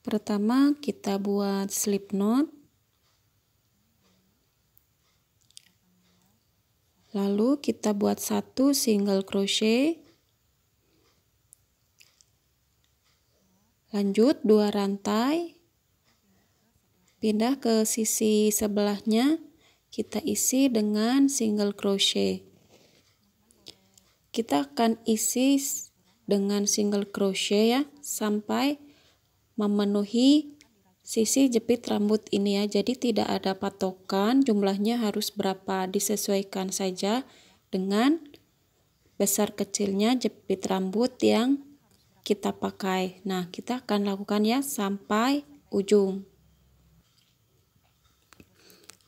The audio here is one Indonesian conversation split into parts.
Pertama kita buat slip knot. Lalu kita buat satu single crochet. Lanjut dua rantai. Pindah ke sisi sebelahnya, kita isi dengan single crochet. Kita akan isi dengan single crochet ya sampai memenuhi sisi jepit rambut ini ya jadi tidak ada patokan jumlahnya harus berapa disesuaikan saja dengan besar kecilnya jepit rambut yang kita pakai nah kita akan lakukan ya sampai ujung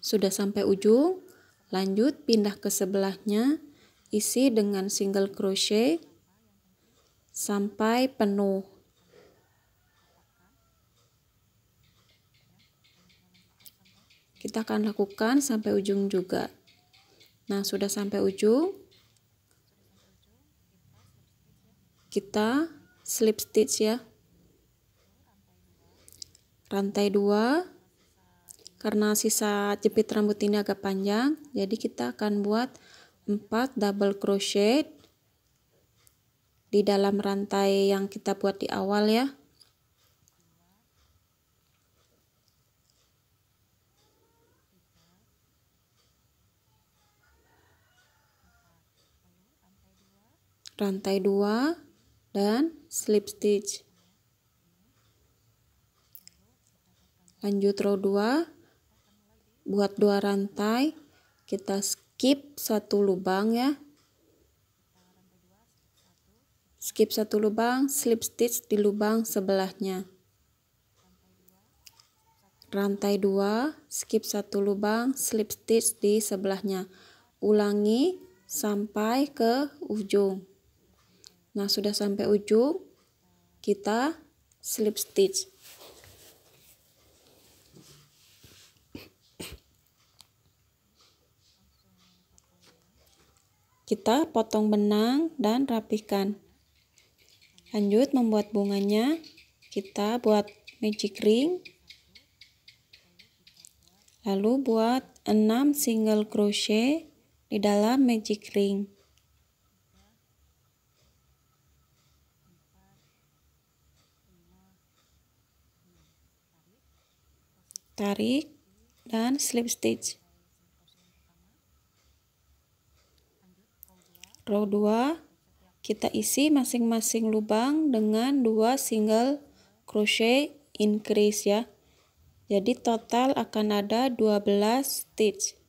sudah sampai ujung lanjut pindah ke sebelahnya isi dengan single crochet sampai penuh Kita akan lakukan sampai ujung juga. Nah, sudah sampai ujung, kita slip stitch ya. Rantai 2, karena sisa jepit rambut ini agak panjang, jadi kita akan buat 4 double crochet di dalam rantai yang kita buat di awal ya. rantai 2 dan slip stitch lanjut row 2 buat dua rantai kita skip satu lubang ya skip satu lubang, slip stitch di lubang sebelahnya. Rantai 2, skip satu lubang, slip stitch di sebelahnya. Ulangi sampai ke ujung. Nah, sudah sampai ujung, kita slip stitch. Kita potong benang dan rapikan. Lanjut membuat bunganya, kita buat magic ring. Lalu buat 6 single crochet di dalam magic ring. tarik dan slip stitch row 2 kita isi masing-masing lubang dengan dua single crochet increase ya jadi total akan ada 12 stitch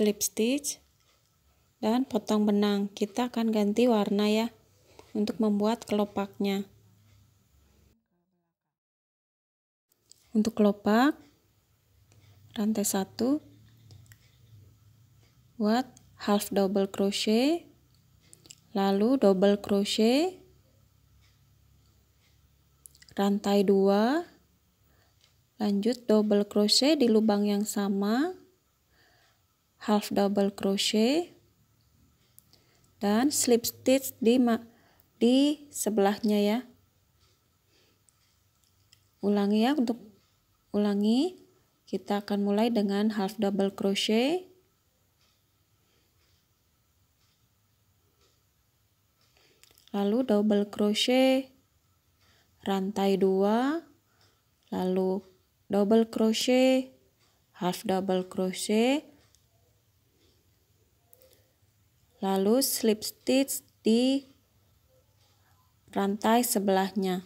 slip stitch dan potong benang kita akan ganti warna ya untuk membuat kelopaknya untuk kelopak rantai satu buat half double crochet lalu double crochet rantai dua lanjut double crochet di lubang yang sama half double crochet dan slip stitch di di sebelahnya ya ulangi ya untuk ulangi kita akan mulai dengan half double crochet lalu double crochet rantai dua lalu double crochet half double crochet lalu slip stitch di rantai sebelahnya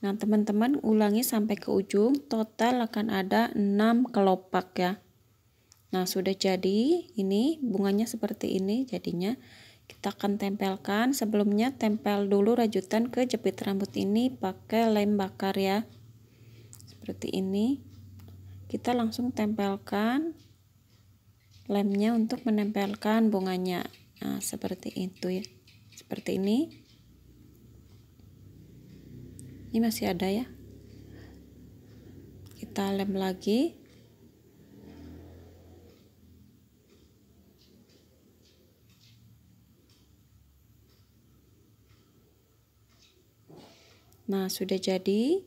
nah teman-teman ulangi sampai ke ujung total akan ada 6 kelopak ya nah sudah jadi ini bunganya seperti ini jadinya kita akan tempelkan sebelumnya tempel dulu rajutan ke jepit rambut ini pakai lem bakar ya seperti ini kita langsung tempelkan lemnya untuk menempelkan bunganya nah, seperti itu ya seperti ini ini masih ada ya kita lem lagi Nah, sudah jadi.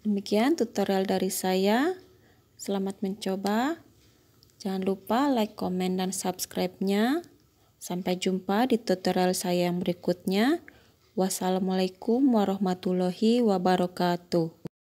Demikian tutorial dari saya. Selamat mencoba. Jangan lupa like, komen, dan subscribe-nya. Sampai jumpa di tutorial saya yang berikutnya. Wassalamualaikum warahmatullahi wabarakatuh.